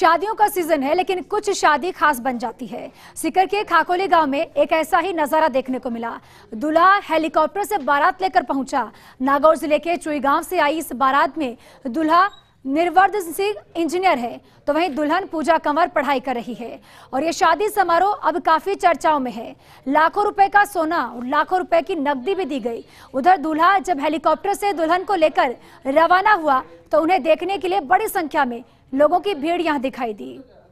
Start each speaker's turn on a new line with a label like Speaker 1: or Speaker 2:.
Speaker 1: शादियों का सीजन है लेकिन कुछ शादी खास बन जाती है सिकर के खाकोली गांव में एक ऐसा ही नजारा देखने को मिला दूल्हा हेलीकॉप्टर से बारात लेकर पहुंचा नागौर जिले के चुई गांव से आई इस बारात में दूल्हा निर्वर्धन सिंह इंजीनियर है तो वहीं दुल्हन पूजा कंवर पढ़ाई कर रही है और ये शादी समारोह अब काफी चर्चाओं में है लाखों रुपए का सोना और लाखों रुपए की नकदी भी दी गई उधर दूल्हा जब हेलीकॉप्टर से दुल्हन को लेकर रवाना हुआ तो उन्हें देखने के लिए बड़ी संख्या में लोगों की भीड़ यहाँ दिखाई दी